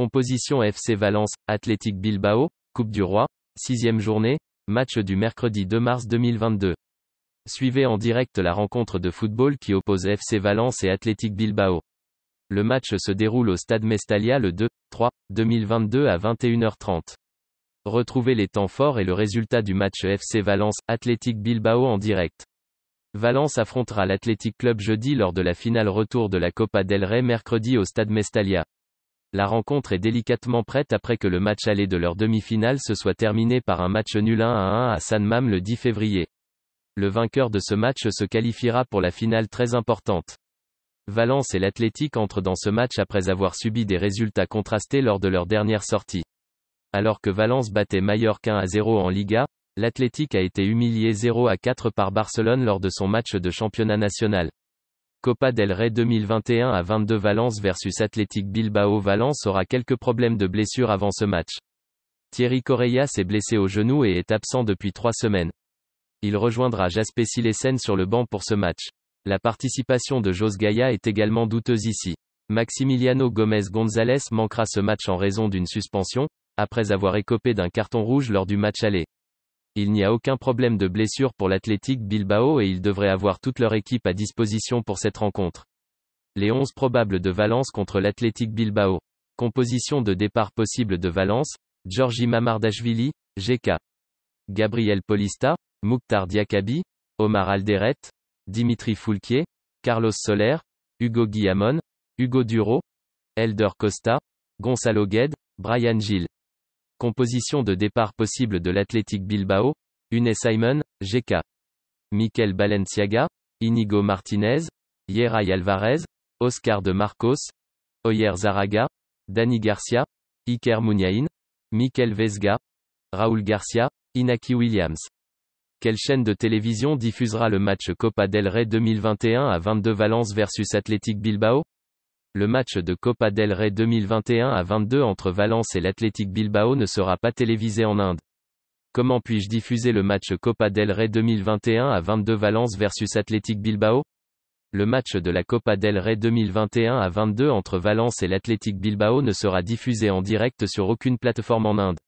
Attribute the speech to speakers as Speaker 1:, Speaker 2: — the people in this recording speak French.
Speaker 1: Composition FC Valence, Athletic Bilbao, Coupe du Roi, sixième journée, match du mercredi 2 mars 2022. Suivez en direct la rencontre de football qui oppose FC Valence et Athletic Bilbao. Le match se déroule au stade Mestalia le 2, 3, 2022 à 21h30. Retrouvez les temps forts et le résultat du match FC Valence, Athletic Bilbao en direct. Valence affrontera l'Athletic Club jeudi lors de la finale retour de la Copa del Rey mercredi au stade Mestalia. La rencontre est délicatement prête après que le match aller de leur demi-finale se soit terminé par un match nul 1 à 1 à San Mam le 10 février. Le vainqueur de ce match se qualifiera pour la finale très importante. Valence et l'Athletic entrent dans ce match après avoir subi des résultats contrastés lors de leur dernière sortie. Alors que Valence battait Mallorca 1 à 0 en Liga, l'Athletic a été humilié 0 à 4 par Barcelone lors de son match de championnat national. Copa del Rey 2021 à 22 Valence versus Athletic Bilbao Valence aura quelques problèmes de blessure avant ce match. Thierry Correia s'est blessé au genou et est absent depuis trois semaines. Il rejoindra Jasper Silesen sur le banc pour ce match. La participation de Jos Gaia est également douteuse ici. Maximiliano Gomez Gonzalez manquera ce match en raison d'une suspension, après avoir écopé d'un carton rouge lors du match aller. Il n'y a aucun problème de blessure pour l'Athletic Bilbao et ils devraient avoir toute leur équipe à disposition pour cette rencontre. Les 11 probables de Valence contre l'Athletic Bilbao. Composition de départ possible de Valence, Georgi Mamardashvili, GK. Gabriel Polista, Mouktar Diakabi, Omar Alderet, Dimitri Foulquier, Carlos Soler, Hugo Guillamon, Hugo Duro, Elder Costa, Gonzalo Gued, Brian Gilles. Composition de départ possible de l'Athletic Bilbao, Une Simon, GK. Mikel Balenciaga, Inigo Martinez, Yeray Alvarez, Oscar de Marcos, Oyer Zaraga, Dani Garcia, Iker Muniain, Mikel Vesga, Raúl Garcia, Inaki Williams. Quelle chaîne de télévision diffusera le match Copa del Rey 2021 à 22 Valence versus Athletic Bilbao le match de Copa del Rey 2021 à 22 entre Valence et l'Athletic Bilbao ne sera pas télévisé en Inde. Comment puis-je diffuser le match Copa del Rey 2021 à 22 Valence versus Athletic Bilbao Le match de la Copa del Rey 2021 à 22 entre Valence et l'Athletic Bilbao ne sera diffusé en direct sur aucune plateforme en Inde.